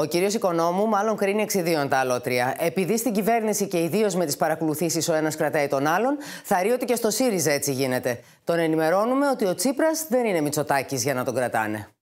Ο κύριος Οικονόμου μάλλον κρίνει εξιδίων τα αλότρια. Επειδή στην κυβέρνηση και ιδίως με τις παρακολουθήσεις ο ένας κρατάει τον άλλον, θα ρίω ότι και στο ΣΥΡΙΖΑ έτσι γίνεται. Τον ενημερώνουμε ότι ο Τσίπρας δεν είναι Μητσοτάκης για να τον κρατάνε.